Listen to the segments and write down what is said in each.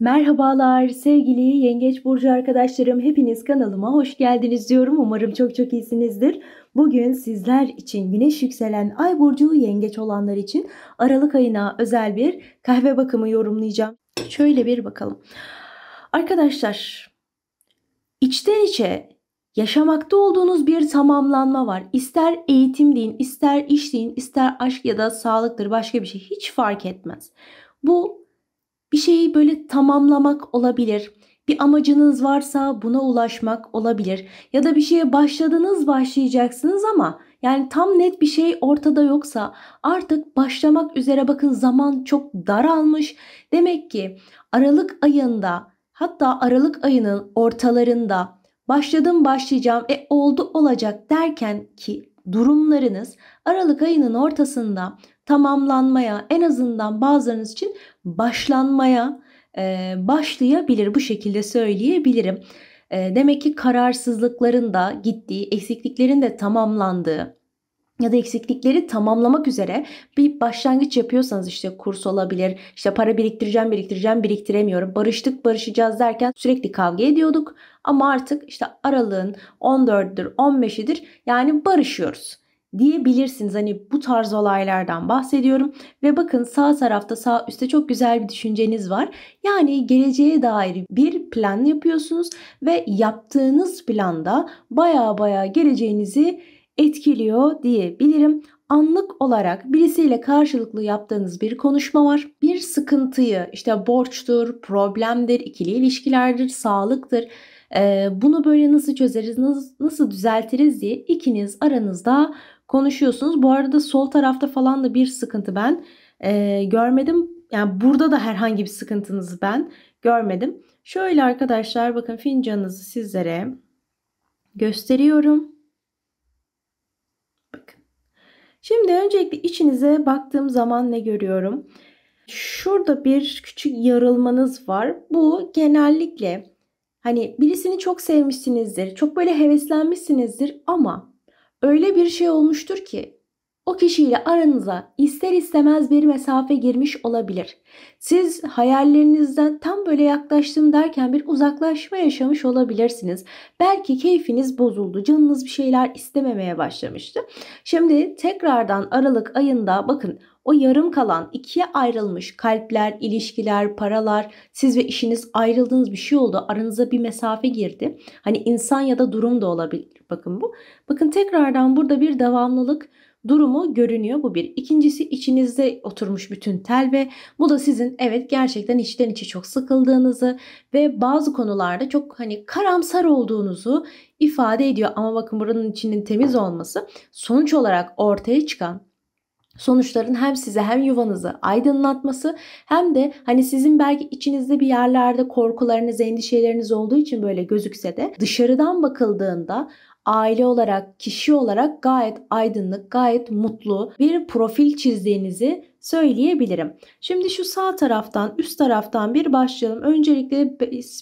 Merhabalar sevgili Yengeç Burcu arkadaşlarım hepiniz kanalıma hoş geldiniz diyorum. Umarım çok çok iyisinizdir. Bugün sizler için güneş yükselen ay burcu yengeç olanlar için Aralık ayına özel bir kahve bakımı yorumlayacağım. Şöyle bir bakalım. Arkadaşlar içten içe yaşamakta olduğunuz bir tamamlanma var. İster eğitim deyin, ister iş deyin, ister aşk ya da sağlıktır başka bir şey hiç fark etmez. Bu bir şeyi böyle tamamlamak olabilir. Bir amacınız varsa buna ulaşmak olabilir. Ya da bir şeye başladınız başlayacaksınız ama yani tam net bir şey ortada yoksa artık başlamak üzere bakın zaman çok daralmış. Demek ki Aralık ayında hatta Aralık ayının ortalarında başladım başlayacağım e oldu olacak derken ki durumlarınız Aralık ayının ortasında tamamlanmaya en azından bazılarınız için başlanmaya e, başlayabilir. Bu şekilde söyleyebilirim. E, demek ki kararsızlıkların da gittiği, eksikliklerin de tamamlandığı, ya da eksiklikleri tamamlamak üzere bir başlangıç yapıyorsanız işte kurs olabilir. işte para biriktireceğim, biriktireceğim, biriktiremiyorum. Barıştık, barışacağız derken sürekli kavga ediyorduk. Ama artık işte aralığın 14'dür, 15'idir. Yani barışıyoruz diyebilirsiniz. Hani bu tarz olaylardan bahsediyorum. Ve bakın sağ tarafta sağ üstte çok güzel bir düşünceniz var. Yani geleceğe dair bir plan yapıyorsunuz ve yaptığınız planda baya baya geleceğinizi etkiliyor diyebilirim. Anlık olarak birisiyle karşılıklı yaptığınız bir konuşma var. Bir sıkıntıyı işte borçtur, problemdir, ikili ilişkilerdir, sağlıktır. Ee, bunu böyle nasıl çözeriz, nasıl, düzeltiriz diye ikiniz aranızda konuşuyorsunuz. Bu arada sol tarafta falan da bir sıkıntı ben e, görmedim. Yani burada da herhangi bir sıkıntınızı ben görmedim. Şöyle arkadaşlar bakın fincanınızı sizlere gösteriyorum. Şimdi öncelikle içinize baktığım zaman ne görüyorum? Şurada bir küçük yarılmanız var. Bu genellikle hani birisini çok sevmişsinizdir, çok böyle heveslenmişsinizdir ama öyle bir şey olmuştur ki o kişiyle aranıza ister istemez bir mesafe girmiş olabilir. Siz hayallerinizden tam böyle yaklaştım derken bir uzaklaşma yaşamış olabilirsiniz. Belki keyfiniz bozuldu, canınız bir şeyler istememeye başlamıştı. Şimdi tekrardan Aralık ayında bakın o yarım kalan ikiye ayrılmış kalpler, ilişkiler, paralar, siz ve işiniz ayrıldığınız bir şey oldu. Aranıza bir mesafe girdi. Hani insan ya da durum da olabilir. Bakın bu. Bakın tekrardan burada bir devamlılık durumu görünüyor. Bu bir. İkincisi içinizde oturmuş bütün tel ve bu da sizin evet gerçekten içten içe çok sıkıldığınızı ve bazı konularda çok hani karamsar olduğunuzu ifade ediyor. Ama bakın buranın içinin temiz olması sonuç olarak ortaya çıkan sonuçların hem size hem yuvanızı aydınlatması hem de hani sizin belki içinizde bir yerlerde korkularınız, endişeleriniz olduğu için böyle gözükse de dışarıdan bakıldığında aile olarak, kişi olarak gayet aydınlık, gayet mutlu bir profil çizdiğinizi söyleyebilirim. Şimdi şu sağ taraftan üst taraftan bir başlayalım. Öncelikle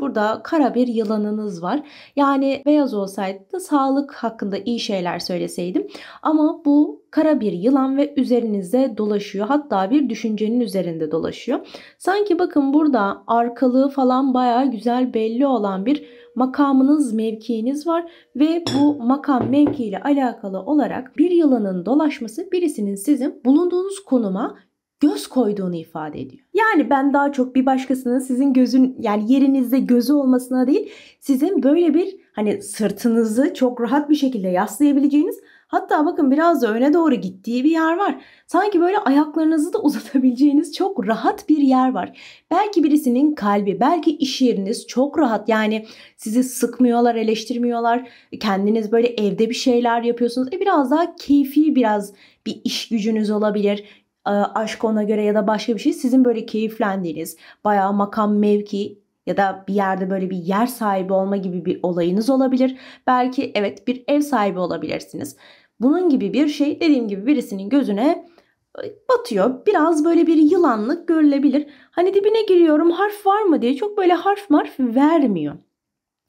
burada kara bir yılanınız var. Yani beyaz olsaydı da sağlık hakkında iyi şeyler söyleseydim. Ama bu kara bir yılan ve üzerinizde dolaşıyor. Hatta bir düşüncenin üzerinde dolaşıyor. Sanki bakın burada arkalığı falan baya güzel belli olan bir makamınız, mevkiiniz var ve bu makam mevki ile alakalı olarak bir yılanın dolaşması birisinin sizin bulunduğunuz konuma göz koyduğunu ifade ediyor. Yani ben daha çok bir başkasının sizin gözün yani yerinizde gözü olmasına değil sizin böyle bir hani sırtınızı çok rahat bir şekilde yaslayabileceğiniz hatta bakın biraz da öne doğru gittiği bir yer var. Sanki böyle ayaklarınızı da uzatabileceğiniz çok rahat bir yer var. Belki birisinin kalbi, belki iş yeriniz çok rahat. Yani sizi sıkmıyorlar, eleştirmiyorlar. Kendiniz böyle evde bir şeyler yapıyorsunuz. E biraz daha keyfi biraz bir iş gücünüz olabilir e, aşk ona göre ya da başka bir şey sizin böyle keyiflendiğiniz bayağı makam mevki ya da bir yerde böyle bir yer sahibi olma gibi bir olayınız olabilir. Belki evet bir ev sahibi olabilirsiniz. Bunun gibi bir şey dediğim gibi birisinin gözüne e, batıyor. Biraz böyle bir yılanlık görülebilir. Hani dibine giriyorum harf var mı diye çok böyle harf marf vermiyor.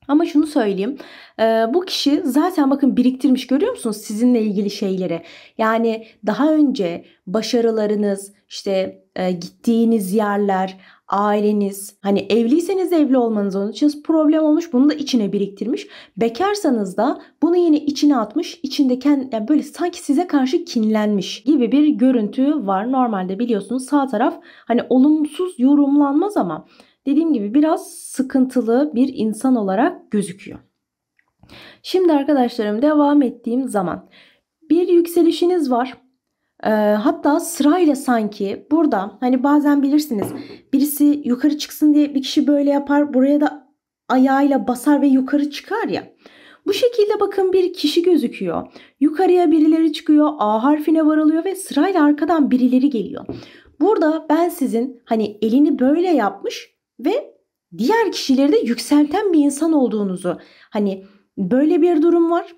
Ama şunu söyleyeyim. E, bu kişi zaten bakın biriktirmiş görüyor musunuz sizinle ilgili şeyleri. Yani daha önce başarılarınız, işte e, gittiğiniz yerler, aileniz, hani evliyseniz evli olmanız onun için problem olmuş. Bunu da içine biriktirmiş. Bekarsanız da bunu yine içine atmış. İçinde kendi, yani böyle sanki size karşı kinlenmiş gibi bir görüntü var. Normalde biliyorsunuz sağ taraf hani olumsuz yorumlanmaz ama dediğim gibi biraz sıkıntılı bir insan olarak gözüküyor. Şimdi arkadaşlarım devam ettiğim zaman bir yükselişiniz var. E, hatta sırayla sanki burada hani bazen bilirsiniz birisi yukarı çıksın diye bir kişi böyle yapar buraya da ayağıyla basar ve yukarı çıkar ya. Bu şekilde bakın bir kişi gözüküyor. Yukarıya birileri çıkıyor, A harfine varılıyor ve sırayla arkadan birileri geliyor. Burada ben sizin hani elini böyle yapmış ve diğer kişileri de yükselten bir insan olduğunuzu. Hani böyle bir durum var.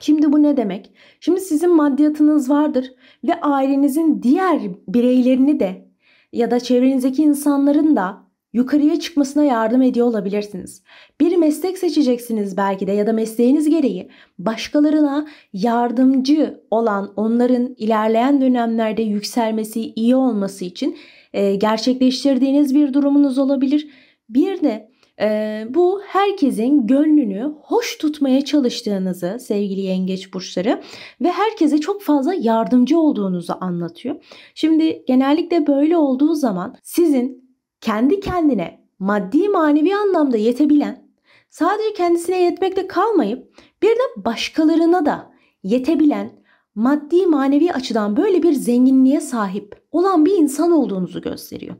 Şimdi bu ne demek? Şimdi sizin maddiyatınız vardır ve ailenizin diğer bireylerini de ya da çevrenizdeki insanların da yukarıya çıkmasına yardım ediyor olabilirsiniz. Bir meslek seçeceksiniz belki de ya da mesleğiniz gereği başkalarına yardımcı olan onların ilerleyen dönemlerde yükselmesi, iyi olması için e, gerçekleştirdiğiniz bir durumunuz olabilir. Bir de e, bu herkesin gönlünü hoş tutmaya çalıştığınızı sevgili yengeç burçları ve herkese çok fazla yardımcı olduğunuzu anlatıyor. Şimdi genellikle böyle olduğu zaman sizin kendi kendine maddi manevi anlamda yetebilen, sadece kendisine yetmekte kalmayıp bir de başkalarına da yetebilen, maddi manevi açıdan böyle bir zenginliğe sahip olan bir insan olduğunuzu gösteriyor.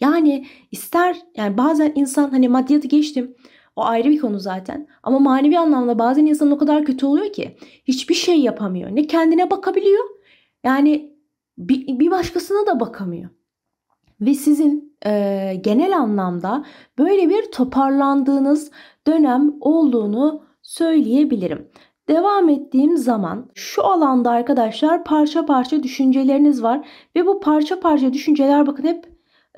Yani ister yani bazen insan hani maddiyatı geçtim o ayrı bir konu zaten ama manevi anlamda bazen insan o kadar kötü oluyor ki hiçbir şey yapamıyor. Ne kendine bakabiliyor yani bir, bir başkasına da bakamıyor. Ve sizin e, genel anlamda böyle bir toparlandığınız dönem olduğunu söyleyebilirim. Devam ettiğim zaman şu alanda arkadaşlar parça parça düşünceleriniz var ve bu parça parça düşünceler bakın hep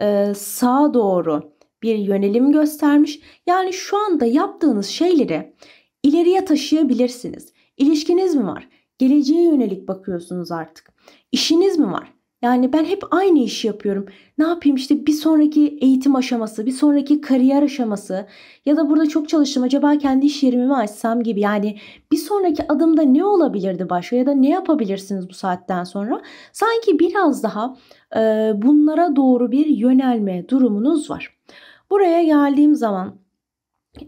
e, sağa doğru bir yönelim göstermiş. Yani şu anda yaptığınız şeyleri ileriye taşıyabilirsiniz. İlişkiniz mi var? Geleceğe yönelik bakıyorsunuz artık. İşiniz mi var? Yani ben hep aynı işi yapıyorum. Ne yapayım işte bir sonraki eğitim aşaması, bir sonraki kariyer aşaması ya da burada çok çalıştım acaba kendi iş yerimi mi açsam gibi. Yani bir sonraki adımda ne olabilirdi başka ya da ne yapabilirsiniz bu saatten sonra? Sanki biraz daha e, bunlara doğru bir yönelme durumunuz var. Buraya geldiğim zaman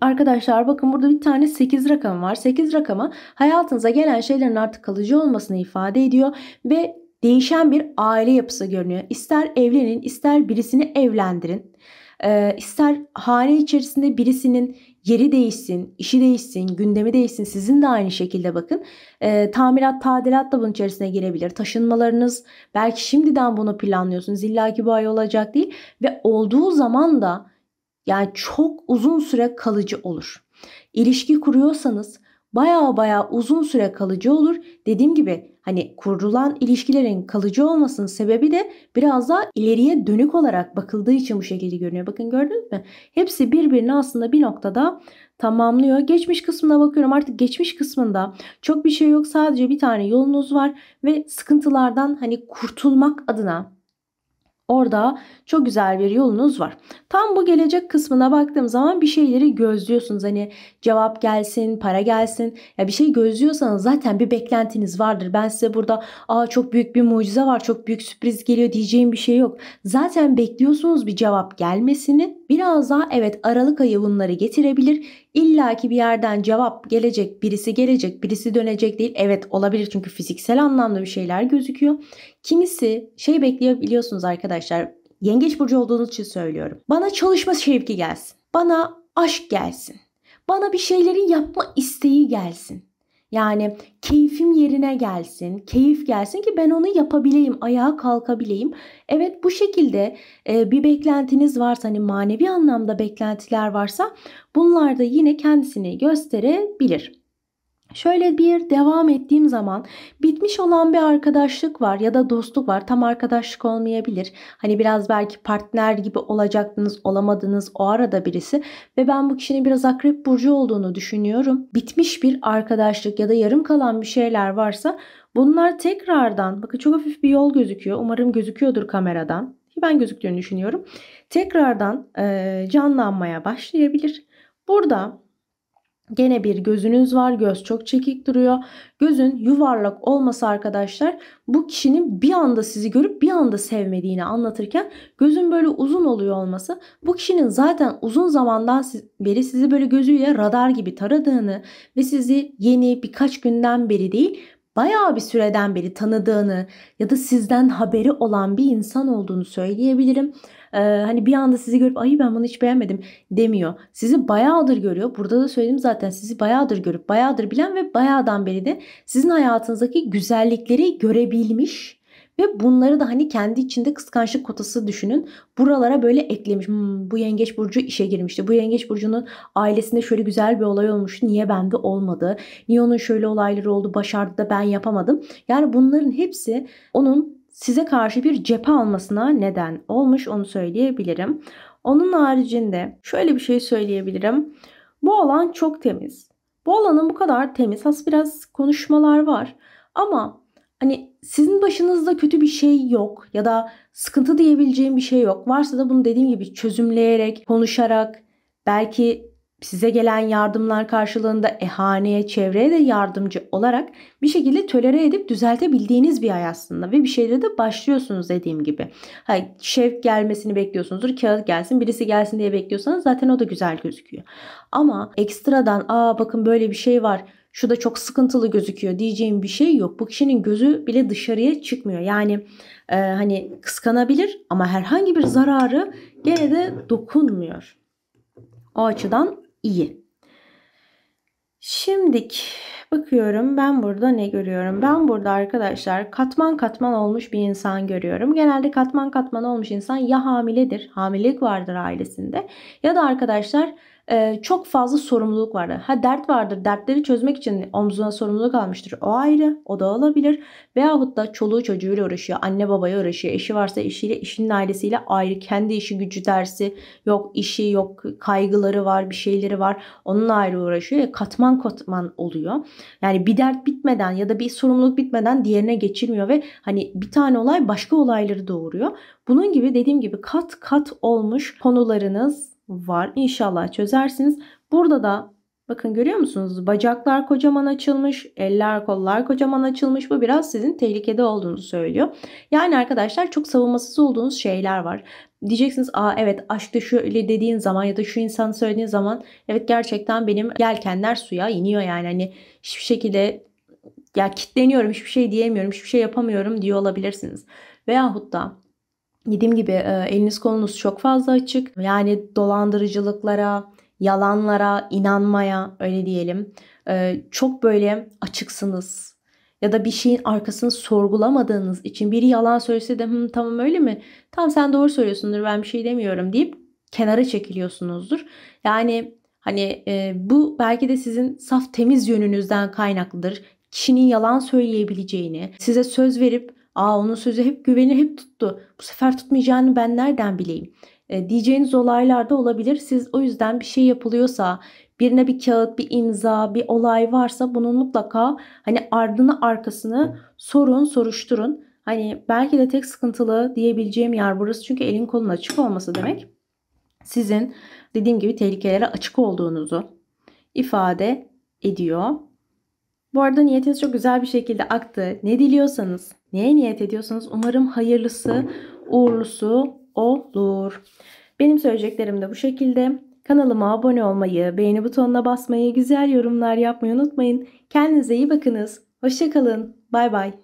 Arkadaşlar bakın burada bir tane 8 rakam var. 8 rakamı hayatınıza gelen şeylerin artık kalıcı olmasını ifade ediyor ve değişen bir aile yapısı görünüyor. İster evlenin, ister birisini evlendirin, ee, ister hane içerisinde birisinin yeri değişsin, işi değişsin, gündemi değişsin. Sizin de aynı şekilde bakın. Ee, tamirat, tadilat da bunun içerisine girebilir. Taşınmalarınız belki şimdiden bunu planlıyorsunuz. İlla ki bu ay olacak değil ve olduğu zaman da yani çok uzun süre kalıcı olur. İlişki kuruyorsanız baya baya uzun süre kalıcı olur. Dediğim gibi hani kurulan ilişkilerin kalıcı olmasının sebebi de biraz daha ileriye dönük olarak bakıldığı için bu şekilde görünüyor. Bakın gördünüz mü? Hepsi birbirini aslında bir noktada tamamlıyor. Geçmiş kısmına bakıyorum. Artık geçmiş kısmında çok bir şey yok. Sadece bir tane yolunuz var ve sıkıntılardan hani kurtulmak adına Orada çok güzel bir yolunuz var. Tam bu gelecek kısmına baktığım zaman bir şeyleri gözlüyorsunuz. Hani cevap gelsin, para gelsin. Ya bir şey gözlüyorsanız zaten bir beklentiniz vardır. Ben size burada "Aa çok büyük bir mucize var, çok büyük sürpriz geliyor." diyeceğim bir şey yok. Zaten bekliyorsunuz bir cevap gelmesini biraz daha evet Aralık ayı bunları getirebilir. İlla ki bir yerden cevap gelecek, birisi gelecek, birisi dönecek değil. Evet olabilir çünkü fiziksel anlamda bir şeyler gözüküyor. Kimisi şey bekleyebiliyorsunuz arkadaşlar. Yengeç burcu olduğunuz için söylüyorum. Bana çalışma şevki gelsin. Bana aşk gelsin. Bana bir şeylerin yapma isteği gelsin. Yani keyfim yerine gelsin, keyif gelsin ki ben onu yapabileyim, ayağa kalkabileyim. Evet bu şekilde e, bir beklentiniz varsa hani manevi anlamda beklentiler varsa bunlar da yine kendisini gösterebilir. Şöyle bir devam ettiğim zaman bitmiş olan bir arkadaşlık var ya da dostluk var. Tam arkadaşlık olmayabilir. Hani biraz belki partner gibi olacaktınız, olamadınız o arada birisi ve ben bu kişinin biraz akrep burcu olduğunu düşünüyorum. Bitmiş bir arkadaşlık ya da yarım kalan bir şeyler varsa bunlar tekrardan bakın çok hafif bir yol gözüküyor. Umarım gözüküyordur kameradan. Ki ben gözüktüğünü düşünüyorum. Tekrardan e, canlanmaya başlayabilir. Burada Gene bir gözünüz var. Göz çok çekik duruyor. Gözün yuvarlak olması arkadaşlar bu kişinin bir anda sizi görüp bir anda sevmediğini anlatırken gözün böyle uzun oluyor olması bu kişinin zaten uzun zamandan beri sizi böyle gözüyle radar gibi taradığını ve sizi yeni birkaç günden beri değil bayağı bir süreden beri tanıdığını ya da sizden haberi olan bir insan olduğunu söyleyebilirim e, hani bir anda sizi görüp ay ben bunu hiç beğenmedim demiyor. Sizi bayağıdır görüyor. Burada da söyledim zaten sizi bayağıdır görüp bayağıdır bilen ve bayağıdan beri de sizin hayatınızdaki güzellikleri görebilmiş ve bunları da hani kendi içinde kıskançlık kotası düşünün. Buralara böyle eklemiş. Hmm, bu yengeç burcu işe girmişti. Bu yengeç burcunun ailesinde şöyle güzel bir olay olmuştu. Niye bende olmadı? Niye onun şöyle olayları oldu? Başardı da ben yapamadım. Yani bunların hepsi onun size karşı bir cephe almasına neden olmuş onu söyleyebilirim. Onun haricinde şöyle bir şey söyleyebilirim. Bu alan çok temiz. Bu alanın bu kadar temiz. Has biraz konuşmalar var. Ama hani sizin başınızda kötü bir şey yok ya da sıkıntı diyebileceğim bir şey yok. Varsa da bunu dediğim gibi çözümleyerek, konuşarak, belki Size gelen yardımlar karşılığında ehaneye, çevreye de yardımcı olarak bir şekilde tölere edip düzeltebildiğiniz bir ay aslında. Ve bir şeylere de başlıyorsunuz dediğim gibi. Ha, şevk gelmesini bekliyorsunuzdur. Kağıt gelsin, birisi gelsin diye bekliyorsanız zaten o da güzel gözüküyor. Ama ekstradan aa bakın böyle bir şey var şu da çok sıkıntılı gözüküyor diyeceğim bir şey yok. Bu kişinin gözü bile dışarıya çıkmıyor. Yani e, hani kıskanabilir ama herhangi bir zararı gene de dokunmuyor. O açıdan iyi. Şimdik bakıyorum ben burada ne görüyorum? Ben burada arkadaşlar katman katman olmuş bir insan görüyorum. Genelde katman katman olmuş insan ya hamiledir, hamilelik vardır ailesinde ya da arkadaşlar e, çok fazla sorumluluk vardır. Ha dert vardır. Dertleri çözmek için omzuna sorumluluk almıştır. O ayrı. O da olabilir. Veyahut da çoluğu çocuğuyla uğraşıyor. Anne babaya uğraşıyor. Eşi varsa eşiyle, eşinin ailesiyle ayrı. Kendi işi gücü dersi. Yok işi yok. Kaygıları var. Bir şeyleri var. Onunla ayrı uğraşıyor. Ya, e, katman katman oluyor. Yani bir dert bitmeden ya da bir sorumluluk bitmeden diğerine geçirmiyor ve hani bir tane olay başka olayları doğuruyor. Bunun gibi dediğim gibi kat kat olmuş konularınız var. İnşallah çözersiniz. Burada da bakın görüyor musunuz? Bacaklar kocaman açılmış, eller kollar kocaman açılmış. Bu biraz sizin tehlikede olduğunu söylüyor. Yani arkadaşlar çok savunmasız olduğunuz şeyler var. Diyeceksiniz aa evet aşkta şöyle dediğin zaman ya da şu insanı söylediğin zaman evet gerçekten benim yelkenler suya iniyor yani. Hani hiçbir şekilde ya kitleniyorum hiçbir şey diyemiyorum hiçbir şey yapamıyorum diyor olabilirsiniz. Veyahut da Dediğim gibi e, eliniz kolunuz çok fazla açık. Yani dolandırıcılıklara, yalanlara, inanmaya öyle diyelim. E, çok böyle açıksınız. Ya da bir şeyin arkasını sorgulamadığınız için biri yalan söylese de Hı, tamam öyle mi? Tamam sen doğru söylüyorsundur ben bir şey demiyorum deyip kenara çekiliyorsunuzdur. Yani hani e, bu belki de sizin saf temiz yönünüzden kaynaklıdır. Kişinin yalan söyleyebileceğini, size söz verip Aa onun sözü hep güveni hep tuttu. Bu sefer tutmayacağını ben nereden bileyim? E, diyeceğiniz olaylarda olabilir. Siz o yüzden bir şey yapılıyorsa, birine bir kağıt, bir imza, bir olay varsa bunun mutlaka hani ardını arkasını sorun, soruşturun. Hani belki de tek sıkıntılı diyebileceğim yer burası. Çünkü elin kolun açık olması demek. Sizin dediğim gibi tehlikelere açık olduğunuzu ifade ediyor. Bu arada niyetiniz çok güzel bir şekilde aktı. Ne diliyorsanız Neye niyet ediyorsanız umarım hayırlısı, uğurlusu olur. Benim söyleyeceklerim de bu şekilde. Kanalıma abone olmayı, beğeni butonuna basmayı, güzel yorumlar yapmayı unutmayın. Kendinize iyi bakınız. Hoşçakalın. Bay bay.